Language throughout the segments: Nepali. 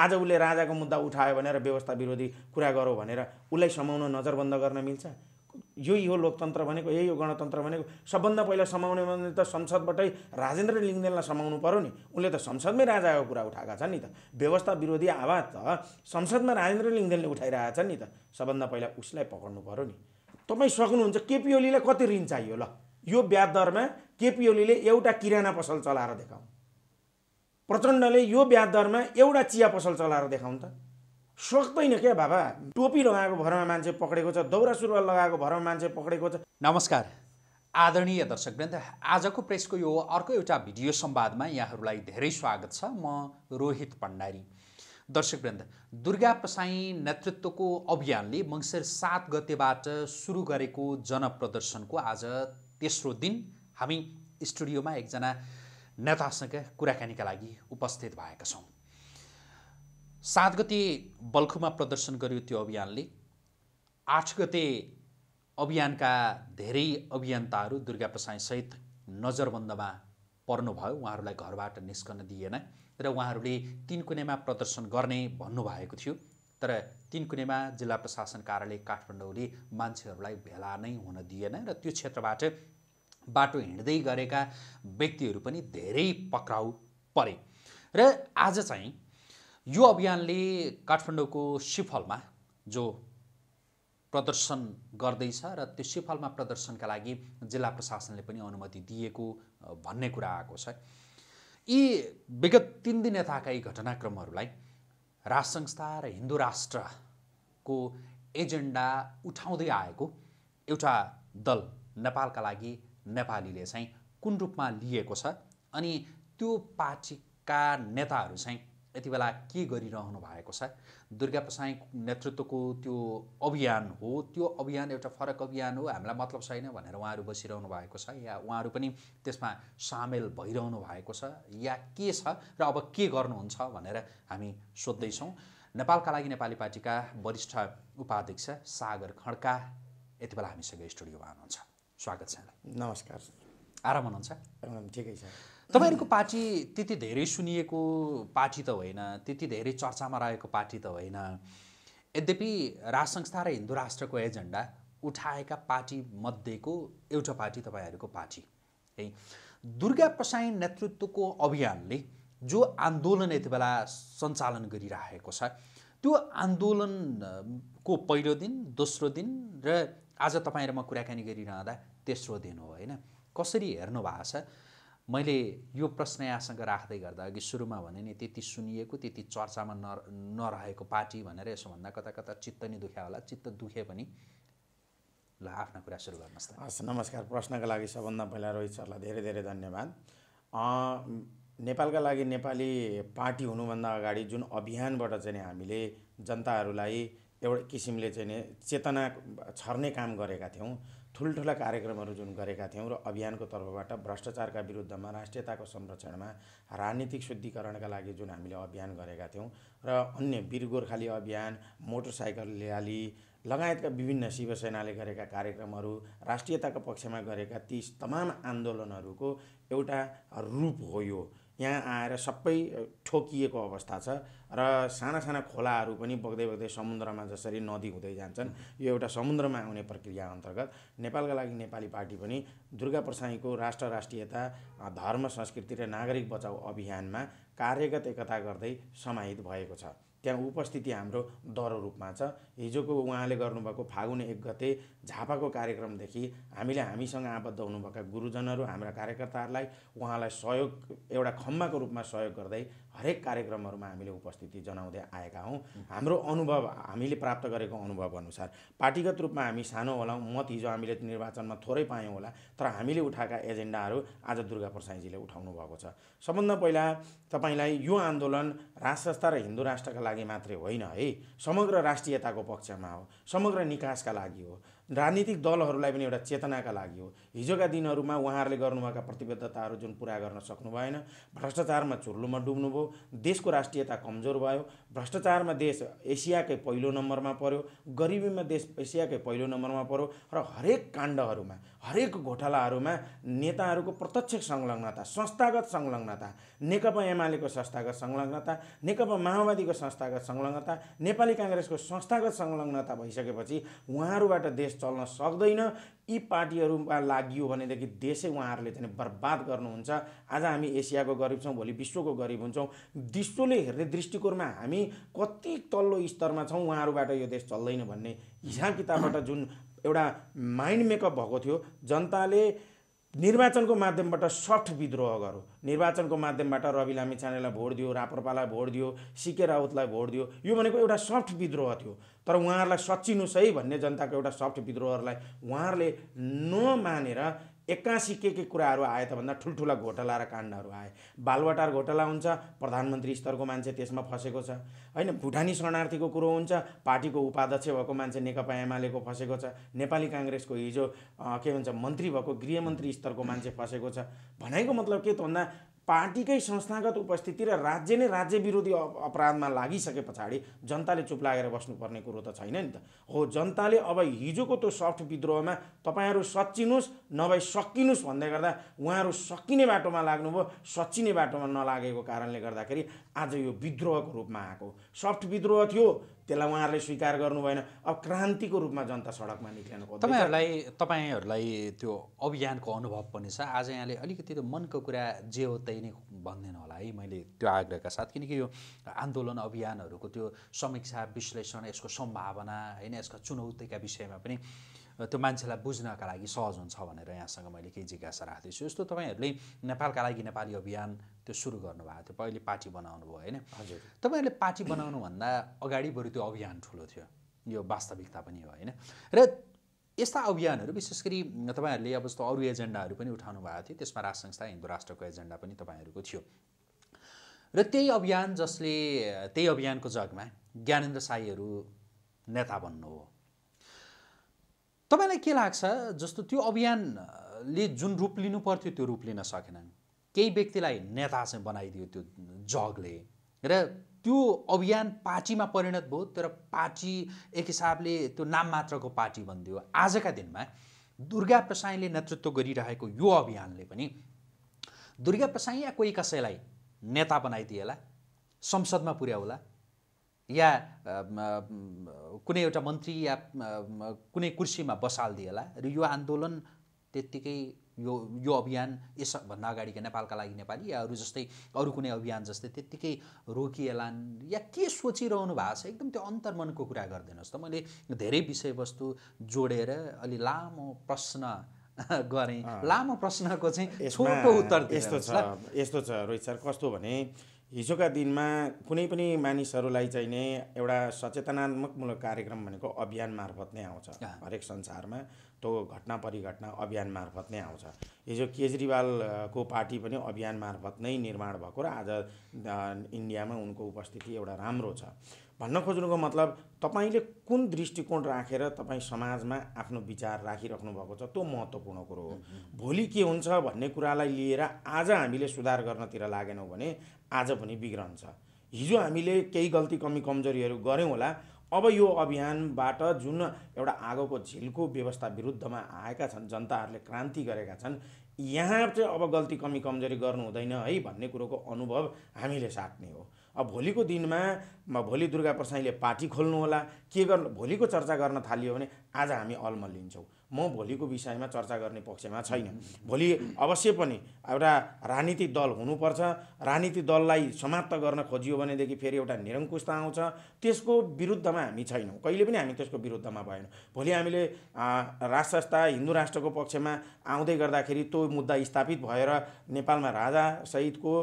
आज उसले राजाको मुद्दा उठायो भनेर व्यवस्था विरोधी कुरा गरौँ भनेर उसलाई समाउन नजरबन्द गर्न मिल्छ यो हो लोकतन्त्र भनेको यही हो गणतन्त्र भनेको सबभन्दा पहिला समाउने भने त संसदबाटै राजेन्द्र लिङ्गदेनलाई समाउनु पऱ्यो नि उनले त संसदमै राजाको कुरा उठाएका छन् नि त व्यवस्था विरोधी आवाज त संसदमा राजेन्द्र लिङ्गदेनले उठाइरहेका छन् नि त सबभन्दा पहिला उसलाई पक्रनु पऱ्यो नि तपाईँ सक्नुहुन्छ केपिओलीलाई कति ऋण चाहियो ल यो ब्याज दरमा केपिओलीले एउटा किराना पसल चलाएर देखाउँ प्रचण्डले यो ब्याज दरमा एउटा चिया पसल चलाएर देखाउनु त सक्दैन क्या बाबा टोपी लगाएको भरमा मान्छे पक्रेको छ दौरा सुरुवाल लगाएको भरमा मान्छे पक्रेको छ नमस्कार आदरणीय दर्शकवृन्द आजको प्रेसको यो अर्को एउटा भिडियो संवादमा यहाँहरूलाई धेरै स्वागत छ म रोहित पण्डारी दर्शकवृन्द दुर्गा प्रसाई नेतृत्वको अभियानले मङ्सिर सात गतेबाट सुरु गरेको जनप्रदर्शनको आज तेस्रो दिन हामी स्टुडियोमा एकजना नेतासँग कुराकानीका लागि उपस्थित भएका छौँ सात गते बल्खुमा प्रदर्शन गर्यो त्यो अभियानले आठ गते अभियानका धेरै अभियन्ताहरू दुर्गा प्रसाईसहित नजरबन्दमा पर्नुभयो उहाँहरूलाई घरबाट निस्कन दिएन र उहाँहरूले तिन कुनैमा प्रदर्शन गर्ने भन्नुभएको थियो तर तिन कुनैमा जिल्ला प्रशासन कार्यालय काठमाडौँले मान्छेहरूलाई भेला नै हुन दिएन र त्यो क्षेत्रबाट बाटो हिँड्दै गरेका व्यक्तिहरू पनि धेरै पक्राउ परे र आज चाहिँ यो अभियानले काठमाडौँको सिफलमा जो प्रदर्शन गर्दैछ र त्यो सिफलमा प्रदर्शनका लागि जिल्ला प्रशासनले पनि अनुमति दिएको भन्ने कुरा आएको छ यी विगत तिन दिन यताका यी घटनाक्रमहरूलाई राज संस्था र हिन्दू राष्ट्रको एजेन्डा उठाउँदै आएको एउटा दल नेपालका लागि नेपालीले चाहिँ कुन रूपमा लिएको छ अनि त्यो पार्टीका नेताहरू चाहिँ यति बेला के गरिरहनु भएको छ दुर्गा प्रसाई नेतृत्वको त्यो अभियान हो त्यो अभियान एउटा फरक अभियान हो हामीलाई मतलब छैन भनेर उहाँहरू बसिरहनु भएको छ या उहाँहरू पनि त्यसमा सामेल भइरहनु भएको छ या के छ र अब के गर्नुहुन्छ भनेर हामी सोध्दैछौँ नेपालका लागि नेपाली पार्टीका वरिष्ठ उपाध्यक्ष सागर खड्का यति बेला हामीसँग स्टुडियोमा हुनुहुन्छ स्वागत छ नमस्कार आराम हुनुहुन्छ ठिकै छ तपाईँहरूको पार्टी त्यति धेरै सुनिएको पार्टी त होइन त्यति धेरै चर्चामा रहेको पार्टी त होइन यद्यपि राज संस्था र हिन्दू राष्ट्रको एजेन्डा उठाएका पार्टी मध्येको एउटा पार्टी तपाईँहरूको पार्टी है दुर्गा प्रसाई नेतृत्वको अभियानले जो आन्दोलन यति बेला सञ्चालन गरिरहेको छ त्यो आन्दोलनको पहिलो दिन दोस्रो दिन र आज तपाईँ र म कुराकानी गरिरहँदा तेस्रो दिन हो होइन कसरी हेर्नु भएको छ मैले यो प्रश्न यहाँसँग राख्दै गर्दा अघि सुरुमा भने नि त्यति सुनिएको त्यति चर्चामा न नरहेको पार्टी भनेर यसोभन्दा कता कता चित्त नि दुख्या होला चित्त दुखे पनि ल आफ्ना कुरा सुरु गर्नुहोस् त हस् नमस्कार प्रश्नको लागि सबभन्दा पहिला रोहित सरलाई धेरै धेरै धन्यवाद नेपालका लागि नेपाली पार्टी हुनुभन्दा अगाडि जुन अभियानबाट चाहिँ हामीले जनताहरूलाई एउटा किसिमले चाहिँ चेतना छर्ने काम गरेका थियौँ ठुल्ठुला कार्यक्रमहरू जुन गरेका थियौँ र अभियानको तर्फबाट भ्रष्टाचारका विरुद्धमा राष्ट्रियताको संरक्षणमा राजनीतिक शुद्धिकरणका लागि जुन हामीले अभियान गरेका थियौँ र अन्य वीर गोर्खाली अभियान मोटरसाइकल ल्याली लगायतका विभिन्न शिवसेनाले गरेका कार्यक्रमहरू राष्ट्रियताको पक्षमा गरेका ती तमाम आन्दोलनहरूको एउटा रूप हो यो यहाँ आएर सबै ठोकिएको अवस्था छ र साना साना खोलाहरू पनि बग्दै बग्दै समुद्रमा जसरी नदी हुँदै जान्छन् यो एउटा समुद्रमा आउने प्रक्रिया अन्तर्गत नेपालका लागि नेपाली पार्टी पनि दुर्गा प्रसाईको राष्ट्र राष्ट्रियता धर्म संस्कृति र नागरिक बचाउ अभियानमा कार्यगत एकता गर्दै समाहित भएको छ त्यहाँ उपस्थिति हाम्रो दह्रो रूपमा छ हिजोको उहाँले गर्नुभएको फागुन एक गते झापाको कार्यक्रमदेखि हामीले हामीसँग आबद्ध हुनुभएका गुरुजनहरू हाम्रा कार्यकर्ताहरूलाई उहाँलाई सहयोग एउटा खम्बाको रूपमा सहयोग गर्दै हरेक कार्यक्रमहरूमा हामीले उपस्थिति जनाउँदै आएका हौँ हाम्रो अनुभव हामीले प्राप्त गरेको अनुभव अनुसार पार्टीगत रूपमा हामी सानो होला मत हिजो हामीले निर्वाचनमा थोरै पायौँ होला तर हामीले उठाएका एजेन्डाहरू आज दुर्गा प्रसाईजीले उठाउनु भएको छ सबभन्दा पहिला तपाईँलाई यो आन्दोलन राज र हिन्दू राष्ट्रका लागि मात्रै होइन है समग्र राष्ट्रियताको पक्षमा हो समग्र निकासका लागि हो राजनीतिक दलहरूलाई पनि एउटा चेतनाका लागि हो हिजोका दिनहरूमा उहाँहरूले गर्नुभएका प्रतिबद्धताहरू जुन पुरा गर्न सक्नु भएन भ्रष्टाचारमा चुर्लुमा डुब्नुभयो देशको राष्ट्रियता कमजोर भयो भ्रष्टाचारमा देश एसियाकै पहिलो नम्बरमा पर्यो गरिबीमा देश एसियाकै पहिलो नम्बरमा पर्यो र हरेक काण्डहरूमा हरेक घोटालाहरूमा नेताहरूको प्रत्यक्ष संलग्नता संस्थागत संलग्नता नेकपा एमालेको संस्थागत संलग्नता नेकपा माओवादीको संस्थागत संलग्नता नेपाली काङ्ग्रेसको संस्थागत संलग्नता भइसकेपछि उहाँहरूबाट देश चल्न सक्दैन यी पार्टीहरूमा लागियो भनेदेखि देशै उहाँहरूले चाहिँ बर्बाद गर्नुहुन्छ आज हामी एसियाको गरिब छौँ भोलि विश्वको गरिब हुन्छौँ विश्वले हेर्ने दृष्टिकोणमा हामी कति तल्लो स्तरमा छौँ उहाँहरूबाट यो देश चल्दैन भन्ने हिसाब किताबबाट जुन एउटा माइन्ड मेकअप भएको थियो जनताले निर्वाचनको माध्यमबाट सफ्ट विद्रोह गरौँ निर्वाचनको माध्यमबाट रवि लामी छानेलाई भोट दियो रापरपालाई भोट दियो सिके राउतलाई भोट दियो यो भनेको एउटा सफ्ट विद्रोह थियो तर उहाँहरूलाई सचिनुहोस् है भन्ने जनताको एउटा सफ्ट विद्रोहहरूलाई उहाँहरूले नमानेर एक्कासी के के कुराहरू आए त भन्दा ठुल्ठुला घोटाला र काण्डहरू आए बालवाटार घोटाला हुन्छ प्रधानमन्त्री स्तरको मान्छे त्यसमा फसेको छ होइन भुटानी शरणार्थीको कुरो हुन्छ पार्टीको उपाध्यक्ष भएको मान्छे नेकपा एमालेको फसेको छ नेपाली काङ्ग्रेसको हिजो के भन्छ मन्त्री भएको गृहमन्त्री स्तरको मान्छे फसेको छ भनाइको मतलब के त भन्दा पार्टीकै संस्थागत उपस्थिति र राज्य नै राज्य विरोधी अपराधमा लागिसके पछाडि जनताले चुप लागेर बस्नुपर्ने कुरो त छैन नि त हो जनताले अब हिजोको त्यो सफ्ट विद्रोहमा तपाईँहरू सचिनुहोस् नभए सकिनुहोस् भन्दै गर्दा उहाँहरू सकिने बाटोमा लाग्नुभयो सचिने बाटोमा नलागेको कारणले गर्दाखेरि आज यो विद्रोहको रूपमा आएको सफ्ट विद्रोह थियो त्यसलाई उहाँहरूले स्वीकार गर्नु भएन अब क्रान्तिको रूपमा जनता सडकमा निक्लिनु खोज्छ तपाईँहरूलाई तपाईँहरूलाई त्यो अभियानको अनुभव पनि छ आज यहाँले अलिकति त्यो मनको कुरा जे हो त्यही नै भन्दैन होला है मैले त्यो आग्रहका साथ किनकि यो आन्दोलन अभियानहरूको त्यो समीक्षा विश्लेषण यसको सम्भावना होइन यसका चुनौतीका विषयमा पनि त्यो मान्छेलाई बुझ्नका लागि सहज हुन्छ भनेर यहाँसँग मैले केही जिज्ञासा राख्दैछु यस्तो तपाईँहरूले नेपालका लागि नेपाली अभियान त्यो सुरु गर्नुभएको थियो पहिले पार्टी बनाउनु भयो होइन हजुर तपाईँहरूले पार्टी बनाउनुभन्दा अगाडि बरु त्यो अभियान ठुलो थियो यो वास्तविकता पनि हो होइन र यस्ता अभियानहरू विशेष गरी तपाईँहरूले अब जस्तो अरू एजेन्डाहरू पनि उठाउनु भएको थियो त्यसमा राष्ट्र संस्था हिन्दू राष्ट्रको एजेन्डा पनि तपाईँहरूको थियो र त्यही अभियान जसले त्यही अभियानको जगमा ज्ञानेन्द्र साईहरू नेता बन्नु हो तपाईँलाई के लाग्छ जस्तो त्यो अभियानले जुन रूप लिनु पर्थ्यो त्यो रूप लिन सकेनन् केही व्यक्तिलाई नेता चाहिँ बनाइदियो त्यो जगले र त्यो अभियान पार्टीमा परिणत भयो तर पार्टी एक हिसाबले त्यो नाम मात्रको पार्टी भनिदियो आजका दिनमा दुर्गा प्रसाईले नेतृत्व गरिरहेको यो अभियानले पनि दुर्गा प्रसाई या कोही कसैलाई नेता बनाइदिएला संसदमा पुर्याउला या कुनै एउटा मन्त्री या कुनै कुर्सीमा बसालिदिएला र यो आन्दोलन त्यत्तिकै यो यो अभियान यसभन्दा अगाडिका नेपालका लागि नेपाली या अरू जस्तै अरू कुनै अभियान जस्तै त्यत्तिकै रोकिएलान् या के सोचिरहनु भएको छ एकदम त्यो अन्तर्मनको कुरा गरिदिनुहोस् त मैले धेरै विषयवस्तु जोडेर अलि लामो प्रश्न गरेँ लामो प्रश्नको चाहिँ छोटो उत्तर यस्तो छ यस्तो छ रोहित सर कस्तो भने हिजोका दिनमा कुनै पनि मानिसहरूलाई चाहिँ नै एउटा सचेतनात्मकमूलक कार्यक्रम भनेको अभियान मार्फत नै आउँछ हरेक संसारमा त्यो घटना परिघटना अभियान मार्फत नै आउँछ हिजो केजरीवालको पार्टी पनि अभियान मार्फत नै निर्माण भएको र आज इन्डियामा उनको उपस्थिति एउटा राम्रो छ भन्न खोज्नुको मतलब तपाईँले कुन दृष्टिकोण राखेर तपाईँ समाजमा आफ्नो विचार राखिराख्नु भएको छ त्यो महत्त्वपूर्ण कुरो हो भोलि के हुन्छ भन्ने कुरालाई लिएर आज हामीले सुधार गर्नतिर लागेनौँ भने आज पनि बिग्रन्छ हिजो हामीले केही गल्ती कमी कमजोरीहरू गऱ्यौँ होला अब यो अभियानबाट जुन एउटा आगोको झिल्को व्यवस्था विरुद्धमा आएका छन् जनताहरूले क्रान्ति गरेका छन् यहाँ चाहिँ अब गल्ती कमी कमजोरी गर्नु हुँदैन है भन्ने कुरोको अनुभव हामीले साट्ने हो अब भोलिको दिनमा भोलि दुर्गा प्रसाईले पार्टी खोल्नु होला के गर्नु भोलिको चर्चा गर्न थालियो भने आज हामी लिन्छौँ म भोलिको विषयमा चर्चा गर्ने पक्षमा छैन भोलि अवश्य पनि एउटा राजनीतिक दल हुनुपर्छ राजनीतिक दललाई समाप्त गर्न खोजियो भनेदेखि फेरि एउटा निरङ्कुशता आउँछ त्यसको विरुद्धमा हामी छैनौँ कहिले पनि हामी त्यसको विरुद्धमा भएनौँ भोलि हामीले राष्ट्र संस्था हिन्दू राष्ट्रको पक्षमा आउँदै गर्दाखेरि त्यो मुद्दा स्थापित भएर नेपालमा राजासहितको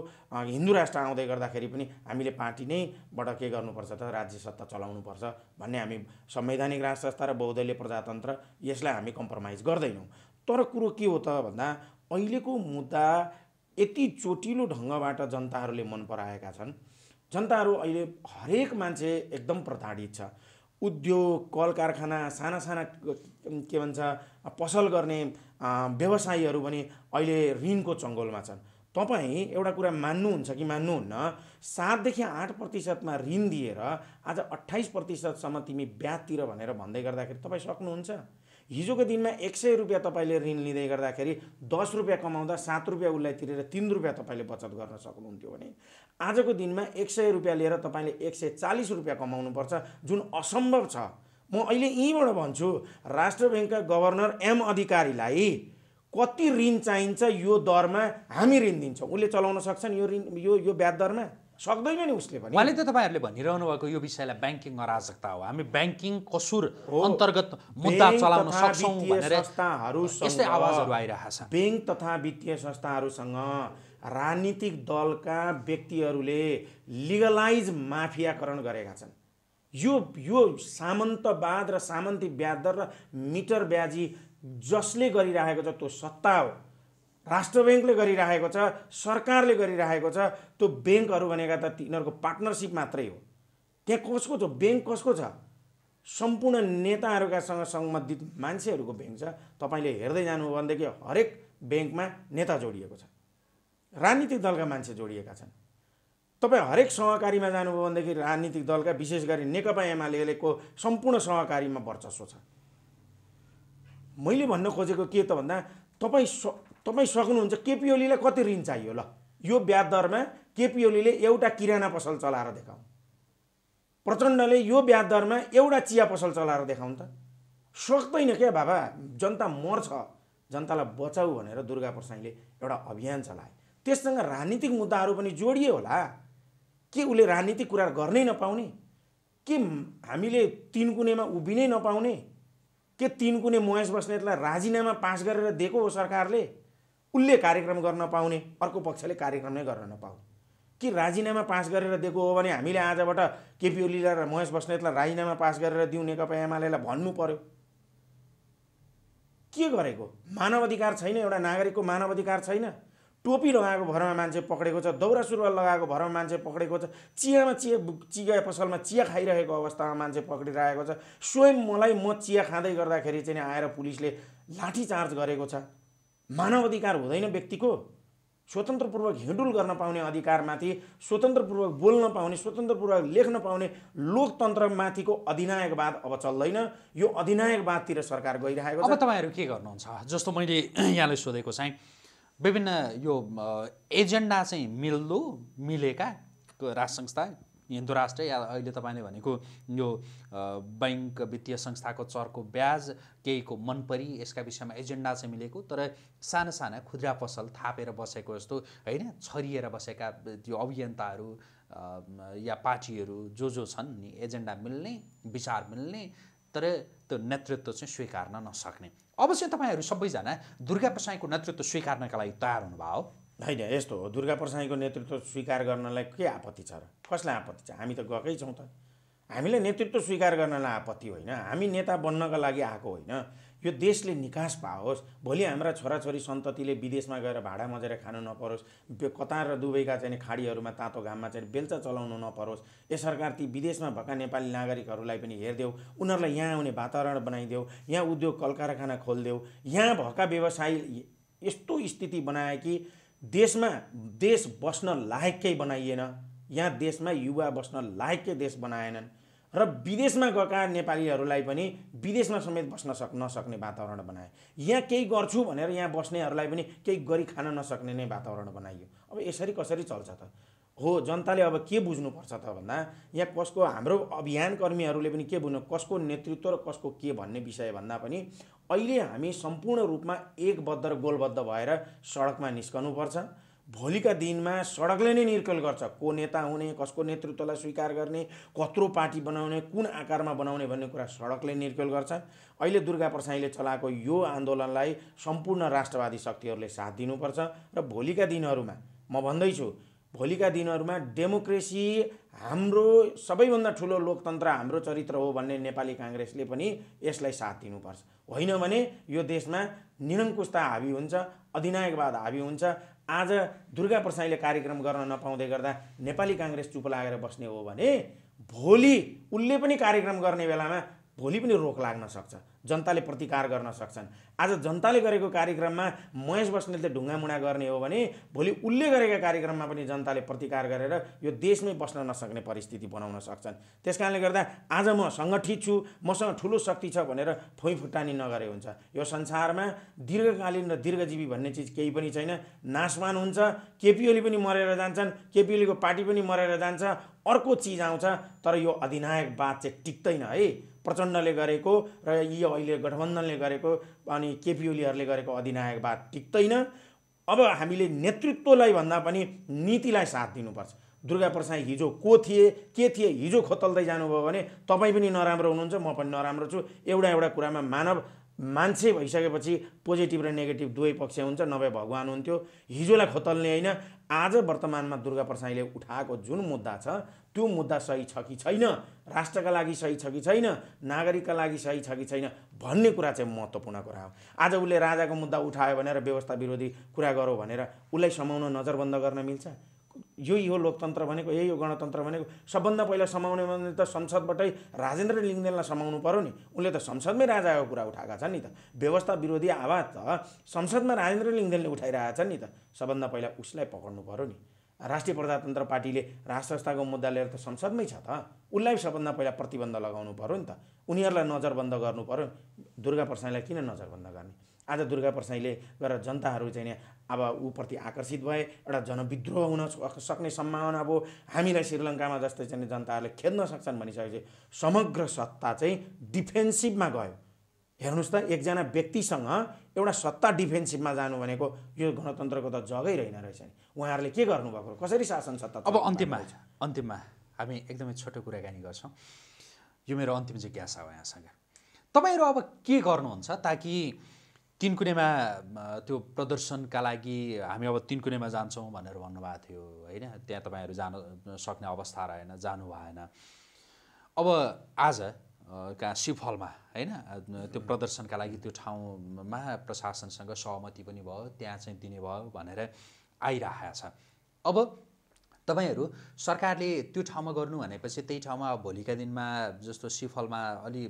हिन्दू राष्ट्र आउँदै गर्दाखेरि पनि हामीले पार्टी नैबाट के गर्नुपर्छ त राज्य सत्ता चलाउनुपर्छ भन्ने हामी संवैधानिक राज संस्था र बहुदलीय प्रजातन्त्र यसलाई हामी कम्प्रोमाइज गर्दैनौँ तर कुरो के हो त भन्दा अहिलेको मुद्दा यति चोटिलो ढङ्गबाट जनताहरूले मन पराएका छन् जनताहरू अहिले हरेक मान्छे एकदम प्रताडित छ उद्योग कल कारखाना साना साना के भन्छ पसल गर्ने व्यवसायीहरू पनि अहिले ऋणको चङ्गोलमा छन् तपाईँ एउटा कुरा मान्नुहुन्छ कि मान्नुहुन्न सातदेखि आठ प्रतिशतमा ऋण दिएर आज अट्ठाइस प्रतिशतसम्म तिमी ब्याजतिर भनेर भन्दै गर्दाखेरि तपाईँ सक्नुहुन्छ हिजोको दिनमा एक सय रुपियाँ तपाईँले ऋण लिँदै गर्दाखेरि दस रुपियाँ कमाउँदा सात रुपियाँ उसलाई तिरेर तिन रुपियाँ तपाईँले बचत गर्न सक्नुहुन्थ्यो भने आजको दिनमा एक सय रुपियाँ लिएर तपाईँले एक सय चालिस रुपियाँ कमाउनुपर्छ जुन असम्भव छ म अहिले यहीँबाट भन्छु राष्ट्र ब्याङ्कका गभर्नर एम अधिकारीलाई कति ऋण चाहिन्छ यो दरमा हामी ऋण दिन्छौँ उसले चलाउन सक्छन् यो ऋण यो यो ब्याज दरमा सक्दैन नि उसले पनि उहाँले त तपाईँहरूले भनिरहनु भएको यो विषयलाई ब्याङ्किङ अराजकता हो हामी ब्याङ्किङ कसुर अन्तर्गत मुद्दा चलाउन सक्छौँ भनेर यस्तै आवाजहरू आइरहेको छ ब्याङ्क तथा वित्तीय संस्थाहरूसँग राजनीतिक दलका व्यक्तिहरूले लिगलाइज माफियाकरण गरेका छन् यो यो सामन्तवाद र सामन्ती ब्याज दर र मिटर ब्याजी जसले गरिरहेको छ त्यो सत्ता हो राष्ट्र ब्याङ्कले गरिराखेको छ सरकारले गरिरहेको छ त्यो ब्याङ्कहरू भनेका त तिनीहरूको पार्टनरसिप मात्रै हो त्यहाँ कसको छ ब्याङ्क कसको छ सम्पूर्ण नेताहरूकासँग सम्बन्धित मान्छेहरूको ब्याङ्क छ तपाईँले हेर्दै जानुभयो भनेदेखि हरेक ब्याङ्कमा नेता जोडिएको छ राजनीतिक दलका मान्छे जोडिएका छन् तपाईँ हरेक सहकारीमा जानुभयो भनेदेखि राजनीतिक दलका विशेष गरी नेकपा एमालेको सम्पूर्ण सहकारीमा वर्चस्व छ मैले भन्न खोजेको के त भन्दा तपाईँ स तपाईँ सक्नुहुन्छ केपिओलीलाई कति ऋण चाहियो ल यो ब्याज दरमा केपिओलीले एउटा किराना पसल चलाएर देखाउँ प्रचण्डले यो ब्याज दरमा एउटा चिया पसल चलाएर देखाउँ त सक्दैन क्या बाबा जनता मर्छ जनतालाई बचाऊ भनेर दुर्गा प्रसाईले एउटा अभियान चलाए त्यससँग राजनीतिक मुद्दाहरू पनि जोडिए होला के उसले राजनीतिक कुरा गर्नै नपाउने के हामीले तिन कुनेमा उभिनै नपाउने के तिन कुने महेश बस्नेतलाई राजीनामा पास गरेर दिएको हो सरकारले उसले कार्यक्रम गर्न पाउने अर्को पक्षले कार्यक्रम नै गर्न नपाउने कि राजीनामा पास गरेर दिएको हो भने हामीले आजबाट केपी ओलीलाई र महेश बस्नेतलाई राजीनामा पास गरेर दिउँ नेकपा एमालेलाई भन्नु पर्यो के गरेको मानव अधिकार छैन एउटा नागरिकको मानव अधिकार छैन टोपी लगाएको भरमा मान्छे पक्रेको छ दौरा सुरुवाल लगाएको भरमा मान्छे पक्रेको छ चियामा चिया चिया पसलमा चिया खाइरहेको अवस्थामा मान्छे पक्रिरहेको छ स्वयं मलाई म चिया खाँदै गर्दाखेरि चाहिँ आएर पुलिसले लाठीचार्ज गरेको छ मानव अधिकार हुँदैन व्यक्तिको स्वतन्त्रपूर्वक हिँडुल गर्न पाउने अधिकारमाथि स्वतन्त्रपूर्वक बोल्न पाउने स्वतन्त्रपूर्वक लेख्न पाउने लोकतन्त्रमाथिको अधिनायकवाद अब चल्दैन यो अधिनायकवादतिर सरकार गइरहेको छ अब तपाईँहरू के गर्नुहुन्छ जस्तो मैले यहाँले सोधेको चाहिँ विभिन्न यो एजेन्डा चाहिँ मिल्दो मिलेका राष्ट्र संस्था हिन्दू राष्ट्र या अहिले तपाईँले भनेको यो बैङ्क वित्तीय संस्थाको चरको ब्याज केहीको मनपरी यसका विषयमा एजेन्डा चाहिँ मिलेको तर साना साना खुद्रा पसल थापेर बसेको जस्तो होइन छरिएर बसेका त्यो अभियन्ताहरू या पार्टीहरू जो जो छन् नि एजेन्डा मिल्ने विचार मिल्ने तर त्यो नेतृत्व चाहिँ स्वीकार्न नसक्ने अवश्य तपाईँहरू सबैजना दुर्गा प्रसाईको नेतृत्व स्वीकार्नका लागि तयार हुनुभयो होइन यस्तो हो दुर्गा प्रसाईको नेतृत्व स्वीकार गर्नलाई के आपत्ति छ र कसलाई आपत्ति छ हामी त गएकै छौँ त हामीलाई नेतृत्व स्वीकार गर्नलाई आपत्ति होइन हामी नेता बन्नका लागि आएको होइन यो देशले निकास पाओस् भोलि हाम्रा छोराछोरी सन्ततिले विदेशमा गएर भाडा मजेर खानु नपरोस् कतार र दुबईका चाहिँ खाडीहरूमा तातो घाममा चाहिँ बेलचा चलाउनु नपरोस् यस सरकार ती विदेशमा भएका नेपाली नागरिकहरूलाई पनि हेरिदेऊ उनीहरूलाई यहाँ आउने वातावरण बनाइदेऊ यहाँ उद्योग कल कारखाना खोलिदेऊ यहाँ भएका व्यवसाय यस्तो स्थिति बनाए कि देशमा देश बस्न लायककै बनाइएन यहाँ देशमा युवा बस्न लायककै देश बनाएनन् र विदेशमा गएका नेपालीहरूलाई पनि विदेशमा समेत बस्न सक् नसक्ने वातावरण बनाए यहाँ केही गर्छु भनेर यहाँ बस्नेहरूलाई पनि केही गरी खान नसक्ने नै वातावरण बनाइयो अब यसरी कसरी चल्छ त हो जनताले अब के बुझ्नुपर्छ त भन्दा यहाँ कसको हाम्रो अभियानकर्मीहरूले पनि के बुझ्नु कसको नेतृत्व र कसको के भन्ने विषय भन्दा पनि अहिले हामी सम्पूर्ण रूपमा एकबद्ध र गोलबद्ध भएर सडकमा निस्कनुपर्छ भोलिका दिनमा सडकले नै निर्कल गर्छ को नेता हुने कसको नेतृत्वलाई स्वीकार गर्ने कत्रो पार्टी बनाउने कुन आकारमा बनाउने भन्ने कुरा सडकले निर्कल गर्छ अहिले दुर्गा प्रसाईले चलाएको यो आन्दोलनलाई सम्पूर्ण राष्ट्रवादी शक्तिहरूले साथ दिनुपर्छ र भोलिका दिनहरूमा म भन्दैछु भोलिका दिनहरूमा डेमोक्रेसी हाम्रो सबैभन्दा ठुलो लोकतन्त्र हाम्रो चरित्र हो भन्ने नेपाली काङ्ग्रेसले पनि यसलाई साथ दिनुपर्छ होइन भने यो देशमा निरङ्कुशता हावी हुन्छ अधिनायकवाद हावी हुन्छ आज दुर्गा प्रसाईले कार्यक्रम गर्न नपाउँदै गर्दा नेपाली काङ्ग्रेस चुप लागेर बस्ने हो भने भोलि उसले पनि कार्यक्रम गर्ने बेलामा भोलि पनि रोक लाग्न सक्छ जनताले प्रतिकार गर्न सक्छन् आज जनताले गरेको कार्यक्रममा महेश बस्नेतले ढुङ्गामुढा गर्ने हो भने भोलि उसले गरेका कार्यक्रममा पनि जनताले प्रतिकार गरेर यो देशमै बस्न नसक्ने परिस्थिति बनाउन सक्छन् त्यस कारणले गर्दा आज म सङ्गठित छु मसँग ठुलो शक्ति छ भनेर फुटानी नगरे हुन्छ यो संसारमा दीर्घकालीन र दीर्घजीवी भन्ने चिज केही पनि छैन नाशवान हुन्छ केपिओली पनि मरेर जान्छन् केपिओलीको पार्टी पनि मरेर जान्छ अर्को चिज आउँछ तर यो अधिनायकवाद चाहिँ टिक्दैन है प्रचण्डले गरेको र यी अहिले गठबन्धनले गरेको अनि केपी ओलीहरूले गरेको अधिनायकवाद टिक्दैन अब हामीले नेतृत्वलाई भन्दा पनि नीतिलाई साथ दिनुपर्छ दुर्गा प्रसाई हिजो को थिए के थिए हिजो खोतल्दै जानुभयो भने तपाईँ पनि नराम्रो हुनुहुन्छ म पनि नराम्रो छु एउटा एउटा कुरामा मानव मान्छे भइसकेपछि पोजिटिभ र नेगेटिभ दुवै पक्ष हुन्छ नभए भगवान् हुन्थ्यो हिजोलाई खोतल्ने होइन आज वर्तमानमा दुर्गा प्रसाईले उठाएको जुन मुद्दा छ त्यो मुद्दा सही छ कि छैन राष्ट्रका लागि सही छ कि छैन नागरिकका लागि सही छ कि छैन भन्ने कुरा चाहिँ महत्त्वपूर्ण कुरा हो आज उसले राजाको मुद्दा उठायो भनेर व्यवस्था विरोधी कुरा गरौँ भनेर उसलाई समाउन नजरबन्द गर्न मिल्छ यही यो लोकतन्त्र भनेको यही हो गणतन्त्र भनेको सबभन्दा पहिला समाउने भने त संसदबाटै राजेन्द्र लिङ्गदेनलाई समाउनु पऱ्यो नि उनले त संसदमै राजाको कुरा उठाएका छन् नि त व्यवस्था विरोधी आवाज त संसदमा राजेन्द्र लिङ्गदेनले उठाइरहेका छन् नि त सबभन्दा पहिला उसलाई पक्रनु पऱ्यो नि राष्ट्रिय प्रजातन्त्र पार्टीले राष्ट्र संस्थाको मुद्दा लिएर त संसदमै छ त उसलाई सबभन्दा पहिला प्रतिबन्ध लगाउनु पऱ्यो नि त उनीहरूलाई नजरबन्द गर्नु पऱ्यो दुर्गा प्रसाईलाई किन नजरबन्द गर्ने आज दुर्गा प्रसाईले गएर जनताहरू चाहिँ अब ऊप्रति आकर्षित भए एउटा जनविद्रोह हुन सक्ने सम्भावना अब हामीलाई श्रीलङ्कामा जस्तै चाहिँ जनताहरूले खेद्न सक्छन् भनिसकेपछि समग्र सत्ता चाहिँ डिफेन्सिभमा गयो हेर्नुहोस् त एकजना व्यक्तिसँग एउटा सत्ता डिफेन्सिभमा जानु भनेको यो गणतन्त्रको त जगै रहेन रहेछ नि उहाँहरूले के गर्नुभएको कसरी शासन सत्ता अब अन्तिममा अन्तिममा हामी एकदमै छोटो कुराकानी गर्छौँ यो मेरो अन्तिम जिज्ञासा हो यहाँसँग तपाईँहरू अब के गर्नुहुन्छ ताकि तिन कुनेमा त्यो प्रदर्शनका लागि हामी अब तिनकुनेमा जान्छौँ भनेर भन्नुभएको थियो होइन त्यहाँ तपाईँहरू जान सक्ने अवस्था रहेन जानु भएन अब आज का सिफलमा होइन त्यो प्रदर्शनका लागि त्यो ठाउँमा प्रशासनसँग सहमति पनि भयो त्यहाँ चाहिँ दिने भयो भनेर आइरहेको छ अब तपाईँहरू सरकारले त्यो ठाउँमा गर्नु भनेपछि त्यही ठाउँमा भोलिका दिनमा जस्तो सिफलमा अलि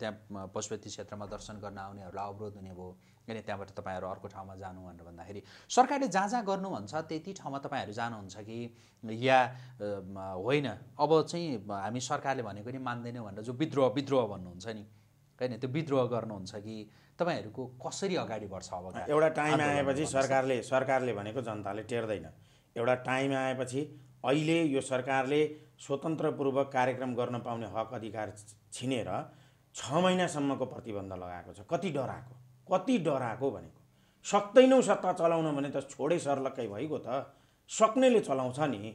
त्यहाँ पशुपति क्षेत्रमा दर्शन गर्न आउनेहरूलाई अवरोध हुने भयो अनि त्यहाँबाट तपाईँहरू अर्को ठाउँमा जानु भनेर भन्दाखेरि सरकारले जहाँ जहाँ गर्नुहुन्छ त्यति ठाउँमा तपाईँहरू जानुहुन्छ कि या होइन अब चाहिँ हामी सरकारले भनेको नि मान्दैनौँ भनेर जो विद्रोह विद्रोह भन्नुहुन्छ नि होइन त्यो विद्रोह गर्नुहुन्छ कि तपाईँहरूको कसरी अगाडि बढ्छ अब एउटा टाइम आएपछि सरकारले सरकारले भनेको जनताले टेर्दैन एउटा टाइम आएपछि अहिले यो सरकारले स्वतन्त्रपूर्वक कार्यक्रम गर्न पाउने हक अधिकार छिनेर छ महिनासम्मको प्रतिबन्ध लगाएको छ कति डराएको कति डराएको भनेको सक्दैनौ सत्ता चलाउन भने त छोडे सर्लक्कै भइगयो त सक्नेले चलाउँछ नि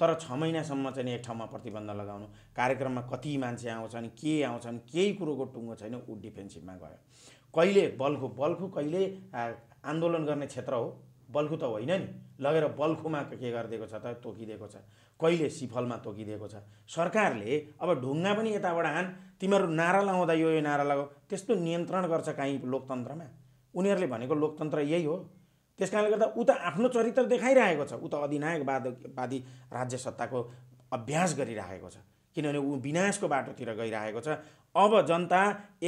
तर छ महिनासम्म चाहिँ एक ठाउँमा प्रतिबन्ध लगाउनु कार्यक्रममा कति मान्छे आउँछन् के आउँछन् केही कुरोको टुङ्गो छैन ऊ डिफेन्सिभमा गयो कहिले बल्खु बल्खु कहिले आन्दोलन गर्ने क्षेत्र हो बल्खु त होइन नि लगेर बल्खुमा के गरिदिएको छ त तोकिदिएको छ कहिले सिफलमा तोकिदिएको छ सरकारले अब ढुङ्गा पनि यताबाट हान तिमीहरू नारा लगाउँदा यो यो नारा लगाऊ त्यस्तो नियन्त्रण गर्छ काहीँ लोकतन्त्रमा उनीहरूले भनेको लोकतन्त्र यही हो त्यस कारणले गर्दा ऊ त आफ्नो चरित्र देखाइरहेको छ ऊ त अधिनायकवादवादी राज्य सत्ताको अभ्यास गरिरहेको छ किनभने ऊ विनाशको बाटोतिर गइरहेको छ अब जनता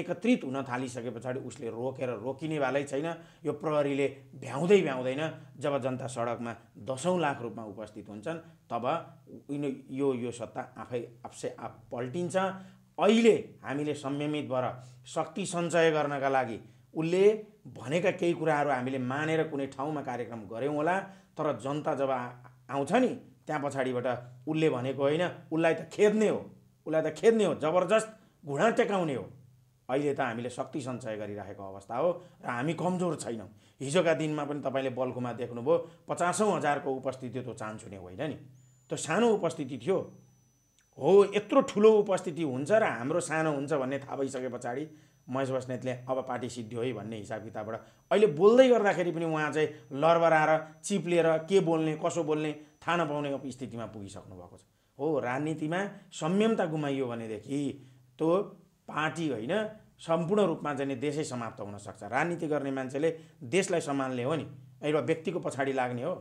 एकत्रित हुन थालिसके पछाडि उसले रोकेर रोकिनेवालै छैन यो प्रहरीले भ्याउँदै भ्याउँदैन जब जनता सडकमा दसौँ लाख रूपमा उपस्थित हुन्छन् तब यो यो सत्ता आफै आफसे आफ पल्टिन्छ अहिले हामीले संयमित भएर शक्ति सञ्चय गर्नका लागि उसले भनेका केही कुराहरू हामीले मानेर कुनै ठाउँमा कार्यक्रम गऱ्यौँ होला तर जनता जब आउँछ नि त्यहाँ पछाडिबाट उसले भनेको होइन उसलाई त खेद्ने हो उसलाई त खेद्ने हो जबरजस्त घुँडा टेकाउने हो अहिले त हामीले शक्ति सञ्चय गरिराखेको अवस्था हो र हामी कमजोर छैनौँ हिजोका दिनमा पनि तपाईँले बल्कुमा देख्नुभयो पचासौँ हजारको उपस्थिति त चान्छु नै होइन नि त्यो सानो उपस्थिति थियो हो यत्रो ठुलो उपस्थिति हुन्छ र हाम्रो सानो हुन्छ भन्ने थाहा भइसके पछाडि महेश बस्नेतले अब पार्टी सिद्धि है भन्ने हिसाब किताबबाट अहिले बोल्दै गर्दाखेरि पनि उहाँ चाहिँ लरबराएर चिप्लेर के बोल्ने कसो बोल्ने थाहा नपाउने स्थितिमा पुगिसक्नु भएको छ हो राजनीतिमा संयमता गुमाइयो भनेदेखि त्यो पार्टी होइन सम्पूर्ण रूपमा चाहिँ देशै समाप्त हुनसक्छ राजनीति गर्ने मान्छेले देशलाई सम्हाल्ने हो नि एउटा व्यक्तिको पछाडि लाग्ने हो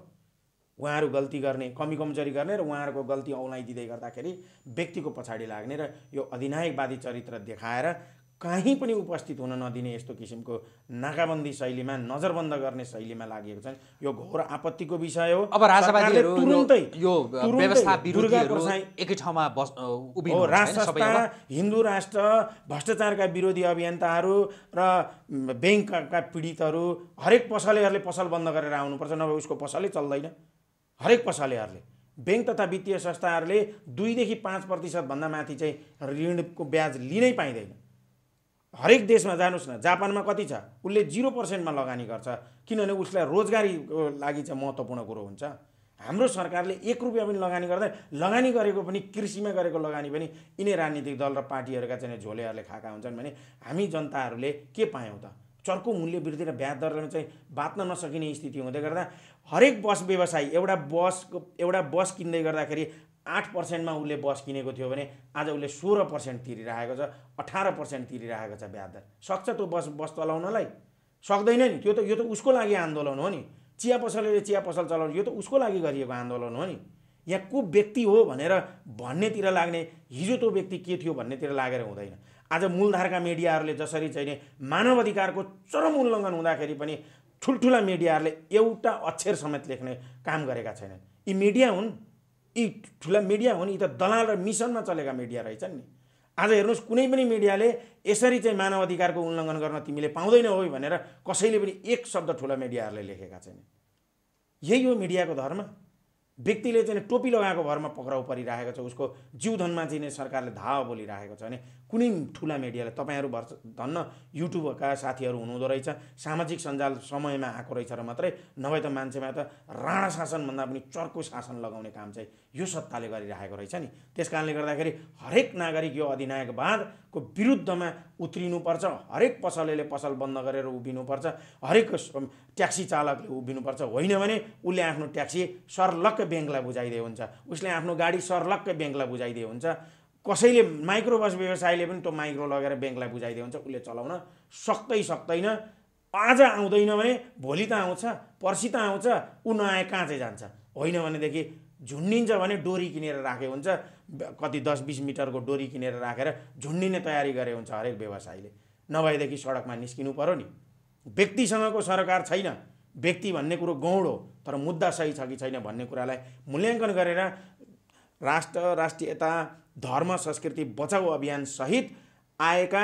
उहाँहरू गल्ती गर्ने कमी कमजोरी गर्ने र उहाँहरूको गल्ती औलाइदिँदै गर्दाखेरि व्यक्तिको पछाडि लाग्ने र यो अधिनायकवादी चरित्र देखाएर कहीँ पनि उपस्थित हुन नदिने यस्तो किसिमको नाकाबन्दी शैलीमा नजरबन्द गर्ने शैलीमा लागेको छन् यो घोर आपत्तिको विषय हो अब तुरुन्तै यो व्यवस्था एकै ठाउँमा हो राष्ट्र हिन्दू राष्ट्र भ्रष्टाचारका विरोधी अभियन्ताहरू र ब्याङ्कका पीडितहरू हरेक पसलेहरूले पसल बन्द गरेर आउनुपर्छ नभए उसको पसलै चल्दैन हरेक पसलेहरूले ब्याङ्क तथा वित्तीय संस्थाहरूले दुईदेखि पाँच प्रतिशतभन्दा माथि चाहिँ ऋणको ब्याज लिनै पाइँदैन हरेक देशमा जानुहोस् न जापानमा कति छ उसले जिरो पर्सेन्टमा लगानी गर्छ किनभने उसलाई रोजगारीको लागि चाहिँ महत्त्वपूर्ण कुरो हुन्छ हाम्रो सरकारले एक रुपियाँ पनि लगानी गर्दैन लगानी गरेको पनि कृषिमा गरेको लगानी पनि यिनै राजनीतिक दल र पार्टीहरूका चाहिँ झोलेहरूले खाएका हुन्छन् भने हामी जनताहरूले के पायौँ त चर्को मूल्य वृद्धि र ब्याज दरले चाहिँ बाँच्न नसकिने स्थिति हुँदै गर्दा हरेक बस व्यवसायी एउटा बसको एउटा बस किन्दै गर्दाखेरि आठ पर्सेन्टमा उसले बस किनेको थियो भने आज उसले सोह्र पर्सेन्ट तिरिरहेको छ अठार पर्सेन्ट तिरिरहेको छ ब्याज दर सक्छ त्यो बस बस चलाउनलाई सक्दैन नि त्यो त यो त उसको लागि आन्दोलन हो नि चिया पसलले चिया पसल चलाउनु यो त उसको लागि गरिएको आन्दोलन हो नि यहाँ को व्यक्ति हो भनेर भन्नेतिर लाग्ने हिजो त्यो व्यक्ति के थियो भन्नेतिर लागेर हुँदैन आज मूलधारका मिडियाहरूले जसरी चाहिँ मानव अधिकारको चरम उल्लङ्घन हुँदाखेरि पनि ठुल्ठुला मिडियाहरूले एउटा अक्षर समेत लेख्ने काम गरेका छैनन् यी मिडिया हुन् यी ठुला मिडिया हो नि यी त दलाल र मिसनमा चलेका मिडिया रहेछन् नि आज हेर्नुहोस् कुनै पनि मिडियाले यसरी चाहिँ मानव अधिकारको उल्लङ्घन गर्न तिमीले पाउँदैनौ है भनेर कसैले पनि एक शब्द ठुला मिडियाहरूले लेखेका छैनन् यही हो मिडियाको धर्म व्यक्तिले चाहिँ टोपी लगाएको भरमा पक्राउ परिरहेको छ उसको जिउ चाहिँ सरकारले धावा बोलिरहेको छ भने कुनै ठुला मिडियाले तपाईँहरू भर्छ धन्न युट्युबका साथीहरू हुनुहुँदो रहेछ सामाजिक सञ्जाल समयमा आएको रहेछ र मात्रै नभए त मान्छेमा त राणा शासनभन्दा पनि चर्को शासन लगाउने काम चाहिँ यो सत्ताले गरिरहेको रहेछ नि त्यस कारणले गर्दाखेरि हरेक नागरिक यो अधिनायकवाद को विरुद्धमा उत्रिनुपर्छ हरेक पसलेले पसल बन्द गरेर उभिनुपर्छ हरेक ट्याक्सी चालकले उभिनुपर्छ होइन भने उसले आफ्नो ट्याक्सी सर्लक्क ब्याङ्कलाई बुझाइदिए हुन्छ उसले आफ्नो गाडी सर्लक्क ब्याङ्कलाई बुझाइदिए हुन्छ कसैले माइक्रो बस व्यवसायले पनि त्यो माइक्रो लगेर ब्याङ्कलाई बुझाइदियो हुन्छ उसले चलाउन सक्दै सक्दैन आज आउँदैन भने भोलि त आउँछ पर्सि त आउँछ ऊ नआए कहाँ चाहिँ जान्छ होइन भनेदेखि झुन्डिन्छ भने डोरी किनेर राखेको हुन्छ कति दस बिस मिटरको डोरी किनेर राखेर झुन्डिने तयारी गरे हुन्छ हरेक व्यवसायीले नभएदेखि सडकमा निस्किनु पऱ्यो नि व्यक्तिसँगको सरकार छैन व्यक्ति भन्ने कुरो गौड हो तर मुद्दा सही छ कि छैन भन्ने कुरालाई मूल्याङ्कन गरेर राष्ट्र राष्ट्रियता धर्म संस्कृति बचाउ अभियानसहित आएका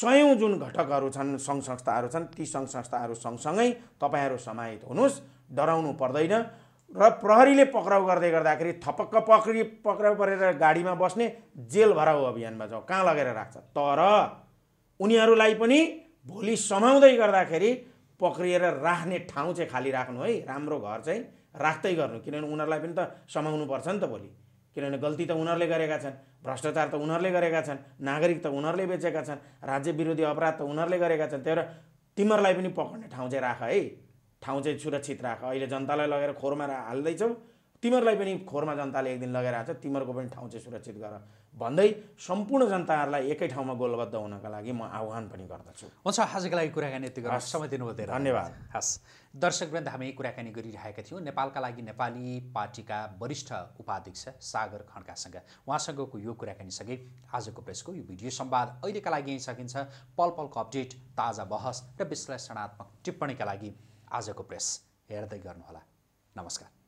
सयौँ जुन घटकहरू छन् सङ्घ संस्थाहरू छन् ती सङ्घ संस्थाहरू सँगसँगै तपाईँहरू समाहित हुनुहोस् डराउनु पर्दैन र प्रहरीले पक्राउ गर्दै गर्दाखेरि थपक्क पक्रि पक्राउ परेर गाडीमा बस्ने जेल भराउ अभियानमा जाउँ कहाँ लगेर राख्छ तर उनीहरूलाई पनि भोलि समाउँदै गर्दाखेरि पक्रिएर राख्ने ठाउँ चाहिँ खाली राख्नु है राम्रो घर चाहिँ राख्दै गर्नु किनभने उनीहरूलाई पनि त समाउनु पर्छ नि त भोलि किनभने गल्ती त उनीहरूले गरेका छन् भ्रष्टाचार त उनीहरूले गरेका छन् नागरिक त उनीहरूले बेचेका छन् राज्य विरोधी अपराध त उनीहरूले गरेका छन् त्यही भएर तिमीहरूलाई पनि पक्रने ठाउँ चाहिँ राख है ठाउँ चाहिँ सुरक्षित राख अहिले जनतालाई लगेर खोरमा हाल्दैछौ तिमीहरूलाई पनि खोरमा जनताले एक दिन लगेर आएको छ तिमीहरूको पनि ठाउँ चाहिँ सुरक्षित गर भन्दै सम्पूर्ण जनताहरूलाई एकै ठाउँमा गोलबद्ध हुनका लागि म आह्वान पनि गर्दछु हुन्छ आजको लागि कुराकानी यति गर्छ समय दिनुभयो धन्यवाद हस् दर्शकवृन्द हामी कुराकानी गरिरहेका थियौँ नेपालका लागि नेपाली पार्टीका वरिष्ठ उपाध्यक्ष सागर खड्कासँग उहाँसँगको यो कुराकानी सके आजको प्रेसको यो भिडियो सम्वाद अहिलेका लागि यहीँ सकिन्छ पल पलको अपडेट ताजा बहस र विश्लेषणात्मक टिप्पणीका लागि आजको प्रेस हेर्दै गर्नुहोला नमस्कार